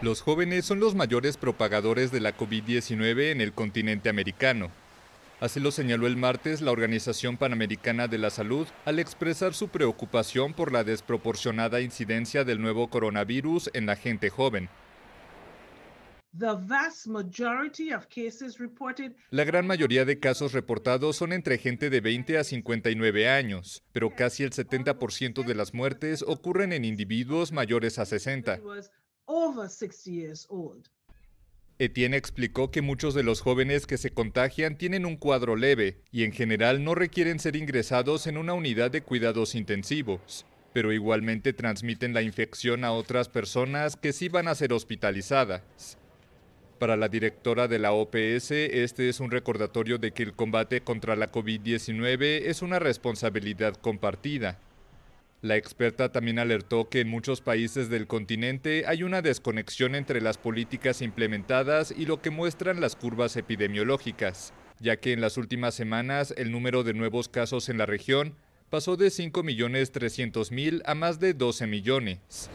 Los jóvenes son los mayores propagadores de la COVID-19 en el continente americano. Así lo señaló el martes la Organización Panamericana de la Salud al expresar su preocupación por la desproporcionada incidencia del nuevo coronavirus en la gente joven. La gran mayoría de casos reportados son entre gente de 20 a 59 años, pero casi el 70% de las muertes ocurren en individuos mayores a 60 over Etienne explicó que muchos de los jóvenes que se contagian tienen un cuadro leve y en general no requieren ser ingresados en una unidad de cuidados intensivos, pero igualmente transmiten la infección a otras personas que sí van a ser hospitalizadas. Para la directora de la OPS, este es un recordatorio de que el combate contra la COVID-19 es una responsabilidad compartida la experta también alertó que en muchos países del continente hay una desconexión entre las políticas implementadas y lo que muestran las curvas epidemiológicas, ya que en las últimas semanas el número de nuevos casos en la región pasó de 5.300.000 a más de 12 millones.